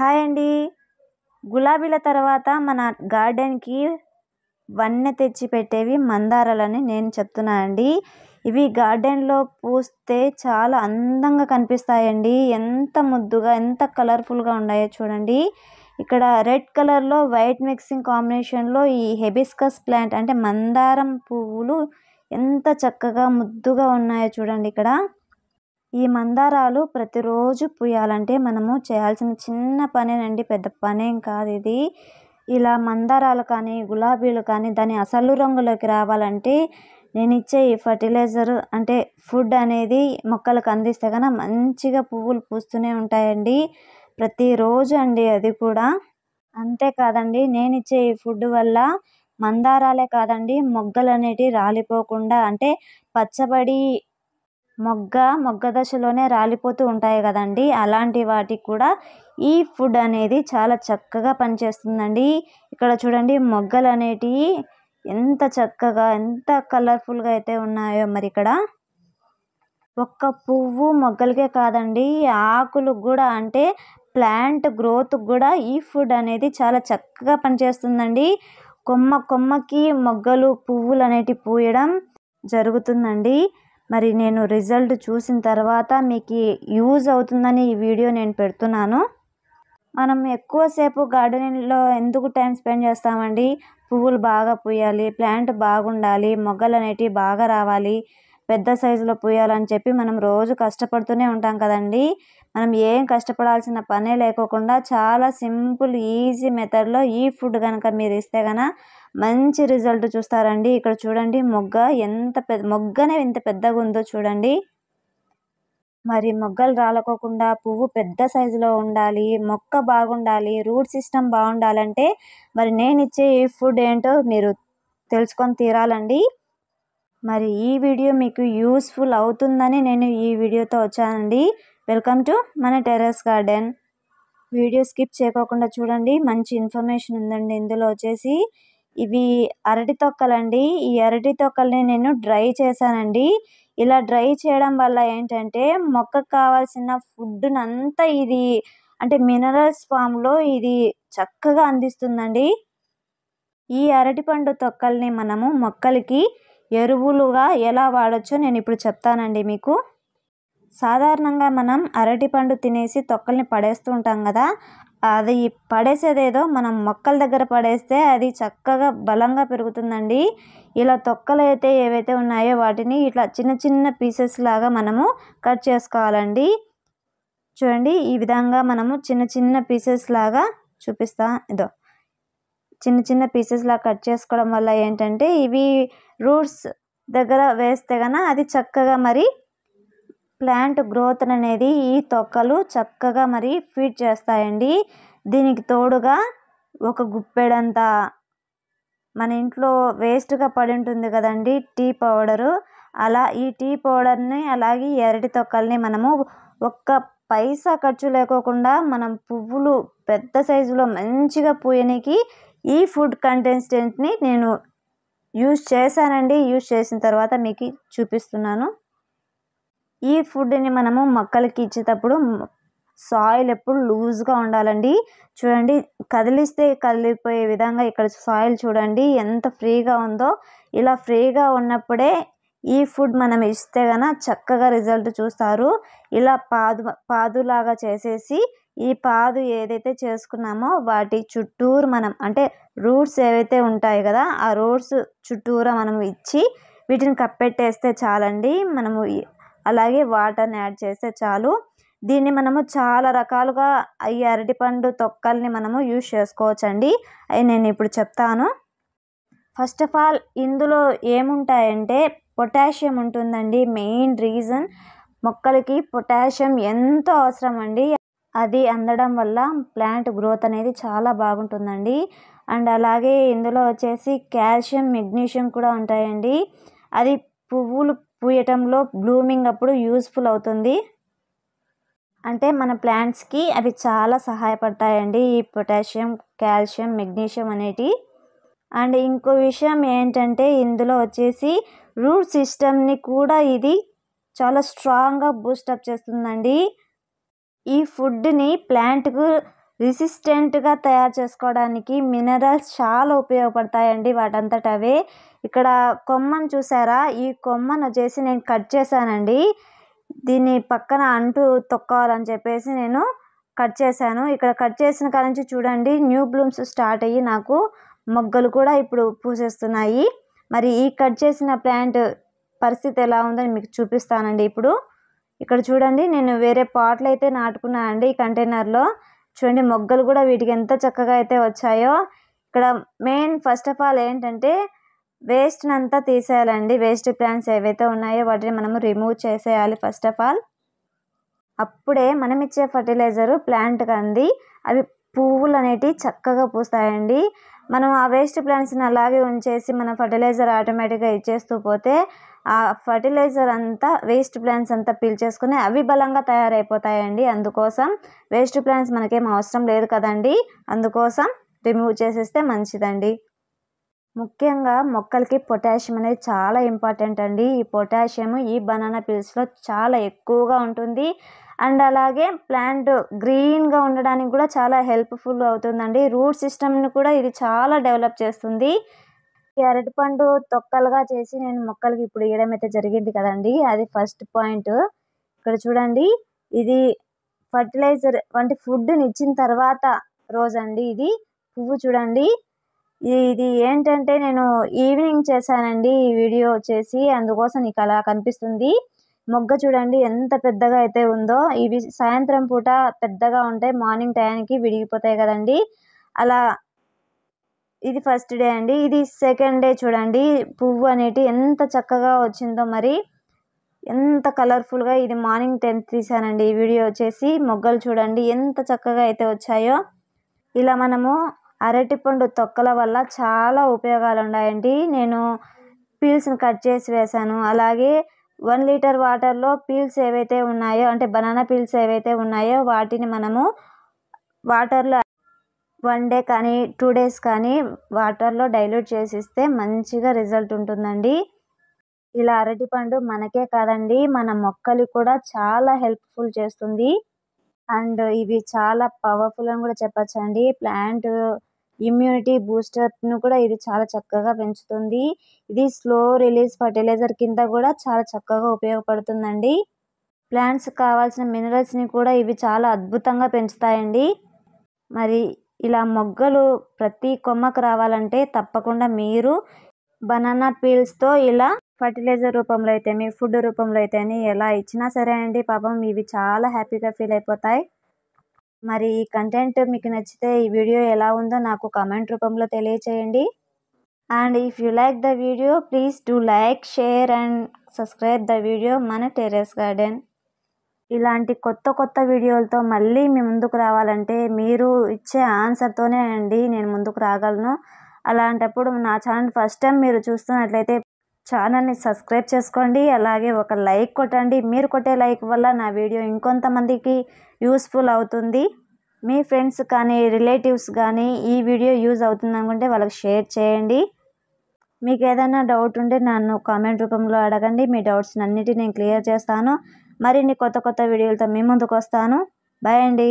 hi అండి గులాబీల తర్వాత మన గార్డెన్కి వన్నె తెచ్చి పెట్టేవి మందారాలని నేను చెప్తున్నా అండి ఇవి గార్డెన్లో పూస్తే చాలా అందంగా కనిపిస్తాయండి ఎంత ముద్దుగా ఎంత కలర్ఫుల్గా ఉన్నాయో చూడండి ఇక్కడ రెడ్ కలర్లో వైట్ మిక్సింగ్ కాంబినేషన్లో ఈ హెబిస్కస్ ప్లాంట్ అంటే మందారం పువ్వులు ఎంత చక్కగా ముద్దుగా ఉన్నాయో చూడండి ఇక్కడ ఈ మందారాలు ప్రతిరోజు పూయాలంటే మనము చేయాల్సిన చిన్న పనేనండి పెద్ద పనేం కాదు ఇది ఇలా మందారాలు కానీ గులాబీలు కానీ దాని అసలు రంగులోకి రావాలంటే నేను ఇచ్చే ఈ ఫర్టిలైజర్ అంటే ఫుడ్ అనేది మొక్కలకు అందిస్తే కనుక మంచిగా పువ్వులు పూస్తూనే ఉంటాయండి ప్రతిరోజు అండి అది కూడా అంతేకాదండి నేను ఇచ్చే ఈ ఫుడ్ వల్ల మందారాలే కాదండి మొగ్గలు అనేటివి రాలిపోకుండా అంటే పచ్చబడి మొగ్గ మొగ్గ దశలోనే రాలిపోతూ ఉంటాయి కదండి అలాంటి వాటికి కూడా ఈ ఫుడ్ అనేది చాలా చక్కగా పనిచేస్తుందండి ఇక్కడ చూడండి మొగ్గలు అనేటివి ఎంత చక్కగా ఎంత కలర్ఫుల్గా అయితే ఉన్నాయో మరి ఇక్కడ ఒక్క పువ్వు మొగ్గలకే కాదండి ఆకులు కూడా అంటే ప్లాంట్ గ్రోత్ కూడా ఈ ఫుడ్ అనేది చాలా చక్కగా పనిచేస్తుందండి కొమ్మ కొమ్మకి మొగ్గలు పువ్వులు అనేటివి పూయడం జరుగుతుందండి మరి నేను రిజల్ట్ చూసిన తర్వాత మీకు యూజ్ అవుతుందని ఈ వీడియో నేను పెడుతున్నాను మనం ఎక్కువసేపు గార్డెనింగ్లో ఎందుకు టైం స్పెండ్ చేస్తామండి పువ్వులు బాగా పూయాలి ప్లాంట్ బాగుండాలి మొగ్గలు అనేటివి బాగా రావాలి పెద్ద సైజులో పూయాలని చెప్పి మనం రోజు కష్టపడుతూనే ఉంటాం కదండి మనం ఏం కష్టపడాల్సిన పనే లేకోకుండా చాలా సింపుల్ ఈజీ మెథడ్లో ఈ ఫుడ్ కనుక మీరు ఇస్తే కన మంచి రిజల్ట్ చూస్తారండి ఇక్కడ చూడండి మొగ్గ ఎంత పెద్ద మొగ్గనే ఎంత పెద్దగా ఉందో చూడండి మరి మొగ్గలు రాలకోకుండా పువ్వు పెద్ద సైజులో ఉండాలి మొక్క బాగుండాలి రూట్ సిస్టమ్ బాగుండాలంటే మరి నేను ఇచ్చే ఈ ఫుడ్ ఏంటో మీరు తెలుసుకొని తీరాలండి మరి ఈ వీడియో మీకు యూస్ఫుల్ అవుతుందని నేను ఈ వీడియోతో వచ్చానండి వెల్కమ్ టు మన టెర్రస్ గార్డెన్ వీడియో స్కిప్ చేయకోకుండా చూడండి మంచి ఇన్ఫర్మేషన్ ఉందండి ఇందులో వచ్చేసి ఇవి అరటి తొక్కలండి ఈ అరటి తొక్కల్ని నేను డ్రై చేశానండి ఇలా డ్రై చేయడం వల్ల ఏంటంటే మొక్కకు కావాల్సిన ఫుడ్నంతా ఇది అంటే మినరల్స్ ఫామ్లో ఇది చక్కగా అందిస్తుందండి ఈ అరటిపండు తొక్కల్ని మనము మొక్కలకి ఎరువులుగా ఎలా వాడచ్చో నేను ఇప్పుడు చెప్తానండి మీకు సాధారణంగా మనం అరటిపండు తినేసి తొక్కల్ని పడేస్తూ ఉంటాం కదా అది పడేసేదేదో మనం మొక్కల దగ్గర పడేస్తే అది చక్కగా బలంగా పెరుగుతుందండి ఇలా తొక్కలు అయితే ఏవైతే ఉన్నాయో వాటిని ఇట్లా చిన్న చిన్న పీసెస్ లాగా మనము కట్ చేసుకోవాలండి చూడండి ఈ విధంగా మనము చిన్న చిన్న పీసెస్ లాగా చూపిస్తా ఇదో చిన్న చిన్న పీసెస్ లాగా కట్ చేసుకోవడం వల్ల ఏంటంటే ఇవి రూట్స్ దగ్గర వేస్తే కన అది చక్కగా మరి ప్లాంట్ గ్రోత్ అనేది ఈ తొక్కలు చక్కగా మరి ఫీడ్ చేస్తాయండి దీనికి తోడుగా ఒక గుప్పెడంత మన ఇంట్లో వేస్ట్గా పడి ఉంటుంది కదండి టీ పౌడరు అలా ఈ టీ పౌడర్ని అలాగే ఎరటి తొక్కల్ని మనము ఒక్క పైసా ఖర్చు లేకోకుండా మనం పువ్వులు పెద్ద సైజులో మంచిగా పూయనికి ఈ ఫుడ్ కంటెన్స్టెంట్ని నేను యూజ్ చేశానండి యూజ్ చేసిన తర్వాత మీకు చూపిస్తున్నాను ఈ ఫుడ్ని మనము మొక్కలకి ఇచ్చేటప్పుడు సాయిల్ ఎప్పుడు లూజ్గా ఉండాలండి చూడండి కదిలిస్తే కదిలిపోయే విధంగా ఇక్కడ సాయిల్ చూడండి ఎంత ఫ్రీగా ఉందో ఇలా ఫ్రీగా ఉన్నప్పుడే ఈ ఫుడ్ మనం ఇస్తే కనుక చక్కగా రిజల్ట్ చూస్తారు ఇలా పాదు పాదులాగా చేసేసి ఈ పాదు ఏదైతే చేసుకున్నామో వాటి చుట్టూరు మనం అంటే రూట్స్ ఏవైతే ఉంటాయి కదా ఆ రూట్స్ చుట్టూరా మనం ఇచ్చి వీటిని కప్పెట్టేస్తే చాలండి మనము అలాగే వాటర్ని యాడ్ చేస్తే చాలు దీన్ని మనము చాలా రకాలుగా ఈ అరటిపండు తొక్కల్ని మనము యూజ్ చేసుకోవచ్చండి అవి నేను ఇప్పుడు చెప్తాను ఫస్ట్ ఆఫ్ ఆల్ ఇందులో ఏముంటాయంటే పొటాషియం ఉంటుందండి మెయిన్ రీజన్ మొక్కలకి పొటాషియం ఎంతో అవసరం అండి అది అందడం వల్ల ప్లాంట్ గ్రోత్ అనేది చాలా బాగుంటుందండి అండ్ అలాగే ఇందులో వచ్చేసి క్యాల్షియం మెగ్నీషియం కూడా ఉంటాయండి అది పువ్వులు పూయటంలో బ్లూమింగ్ అప్పుడు యూస్ఫుల్ అవుతుంది అంటే మన ప్లాంట్స్కి అవి చాలా సహాయపడతాయండి ఈ పొటాషియం కాల్షియం మెగ్నీషియం అనేటి అండ్ ఇంకో విషయం ఏంటంటే ఇందులో వచ్చేసి రూట్ సిస్టమ్ని కూడా ఇది చాలా స్ట్రాంగ్గా బూస్టప్ చేస్తుందండి ఈ ఫుడ్ని ప్లాంట్కు రెసిస్టెంట్గా తయారు చేసుకోవడానికి మినరల్స్ చాలా ఉపయోగపడతాయండి వాటంతట అవే ఇక్కడ కొమ్మను చూసారా ఈ కొమ్మను వచ్చేసి నేను కట్ చేశానండి దీన్ని పక్కన అంటు తొక్కాలని చెప్పేసి నేను కట్ చేశాను ఇక్కడ కట్ చేసిన కాడ నుంచి చూడండి న్యూ బ్లూమ్స్ స్టార్ట్ అయ్యి నాకు మొగ్గలు కూడా ఇప్పుడు పూసేస్తున్నాయి మరి ఈ కట్ చేసిన ప్లాంట్ పరిస్థితి ఎలా ఉందని మీకు చూపిస్తానండి ఇప్పుడు ఇక్కడ చూడండి నేను వేరే పాటలు అయితే నాటుకున్నాను అండి ఈ కంటైనర్లో చూడండి మొగ్గలు కూడా వీటికి ఎంత చక్కగా అయితే వచ్చాయో ఇక్కడ మెయిన్ ఫస్ట్ ఆఫ్ ఆల్ ఏంటంటే వేస్ట్ని అంతా తీసేయాలండి వేస్ట్ ప్లాంట్స్ ఏవైతే ఉన్నాయో వాటిని మనము రిమూవ్ చేసేయాలి ఫస్ట్ ఆఫ్ ఆల్ అప్పుడే మనం ఇచ్చే ఫర్టిలైజరు ప్లాంట్కి అంది అవి పువ్వులు అనేటివి చక్కగా పూస్తాయండి మనం ఆ వేస్ట్ ప్లాంట్స్ని అలాగే ఉంచేసి మనం ఫర్టిలైజర్ ఆటోమేటిక్గా ఇచ్చేస్తూ పోతే ఆ ఫర్టిలైజర్ అంతా వేస్ట్ ప్లాంట్స్ అంతా పీల్చేసుకుని అవి బలంగా తయారైపోతాయండి అందుకోసం వేస్ట్ ప్లాంట్స్ మనకేం అవసరం లేదు కదండి అందుకోసం రిమూవ్ చేసేస్తే మంచిదండి ముఖ్యంగా మొక్కలకి పొటాషియం అనేది చాలా ఇంపార్టెంట్ అండి ఈ పొటాషియం ఈ బనానా పిల్స్లో చాలా ఎక్కువగా ఉంటుంది అండ్ అలాగే ప్లాంట్ గ్రీన్గా ఉండడానికి కూడా చాలా హెల్ప్ఫుల్ అవుతుందండి రూట్ సిస్టమ్ని కూడా ఇది చాలా డెవలప్ చేస్తుంది ఈ అరటిపండు తొక్కలుగా చేసి నేను మొక్కలకి ఇప్పుడు వేయడం అయితే జరిగింది కదండి అది ఫస్ట్ పాయింట్ ఇక్కడ చూడండి ఇది ఫర్టిలైజర్ వంటి ఫుడ్ని ఇచ్చిన తర్వాత రోజండి ఇది పువ్వు చూడండి ఇది ఏంటంటే నేను ఈవినింగ్ చేశానండి ఈ వీడియో చేసి అందుకోసం నీకు అలా కనిపిస్తుంది మొగ్గ చూడండి ఎంత పెద్దగా అయితే ఉందో ఇవి సాయంత్రం పూట పెద్దగా ఉంటాయి మార్నింగ్ టైంకి విడిగిపోతాయి కదండి అలా ఇది ఫస్ట్ డే అండి ఇది సెకండ్ డే చూడండి పువ్వు అనేటి ఎంత చక్కగా వచ్చిందో మరి ఎంత కలర్ఫుల్గా ఇది మార్నింగ్ టెన్త్ తీసానండి ఈ వీడియో వచ్చేసి మొగ్గలు చూడండి ఎంత చక్కగా అయితే వచ్చాయో ఇలా మనము అరటిపండు తొక్కల వల్ల చాలా ఉపయోగాలు ఉన్నాయండి నేను పీల్స్ని కట్ చేసి వేశాను అలాగే వన్ లీటర్ వాటర్లో పీల్స్ ఏవైతే ఉన్నాయో అంటే బనానా పీల్స్ ఏవైతే ఉన్నాయో వాటిని మనము వాటర్లో వన్ డే కానీ టూ డేస్ కానీ వాటర్లో డైల్యూట్ చేసి ఇస్తే మంచిగా రిజల్ట్ ఉంటుందండి ఇలా అరటిపండు మనకే కాదండి మన మొక్కలు కూడా చాలా హెల్ప్ఫుల్ చేస్తుంది అండ్ ఇవి చాలా పవర్ఫుల్ అని కూడా చెప్పచ్చండి ప్లాంట్ ఇమ్యూనిటీ బూస్టర్ను కూడా ఇది చాలా చక్కగా పెంచుతుంది ఇది స్లో రిలీజ్ ఫర్టిలైజర్ కింద కూడా చాలా చక్కగా ఉపయోగపడుతుందండి ప్లాంట్స్ కావాల్సిన మినరల్స్ని కూడా ఇవి చాలా అద్భుతంగా పెంచుతాయండి మరి ఇలా మొగ్గలు ప్రతి కొమ్మకు రావాలంటే తప్పకుండా మీరు బనానా పీల్స్తో ఇలా ఫర్టిలైజర్ రూపంలో అయితే మీ ఫుడ్ రూపంలో అయితే అని ఎలా ఇచ్చినా సరే అండి పాపం ఇవి చాలా హ్యాపీగా ఫీల్ అయిపోతాయి మరి ఈ కంటెంట్ మీకు నచ్చితే ఈ వీడియో ఎలా ఉందో నాకు కామెంట్ రూపంలో తెలియచేయండి and if you like the video please do like share and subscribe the video మన టెరెస్ గార్డెన్ ఇలాంటి కొత్త కొత్త వీడియోలతో మళ్ళీ మీ ముందుకు రావాలంటే మీరు ఇచ్చే ఆన్సర్తోనే అండి నేను ముందుకు రాగలను అలాంటప్పుడు నా ఛానల్ ఫస్ట్ టైం మీరు చూస్తున్నట్లయితే ఛానల్ని సబ్స్క్రైబ్ చేసుకోండి అలాగే ఒక లైక్ కొట్టండి మీరు కొట్టే లైక్ వల్ల నా వీడియో ఇంకొంతమందికి యూస్ఫుల్ అవుతుంది మీ ఫ్రెండ్స్ కానీ రిలేటివ్స్ కానీ ఈ వీడియో యూజ్ అవుతుంది అనుకుంటే వాళ్ళకి షేర్ చేయండి మీకు ఏదైనా డౌట్ ఉంటే నన్ను కామెంట్ రూపంలో అడగండి మీ డౌట్స్ అన్నిటి నేను క్లియర్ చేస్తాను మరిన్ని కొత్త కొత్త వీడియోలతో మీ ముందుకు వస్తాను బాయ్ అండి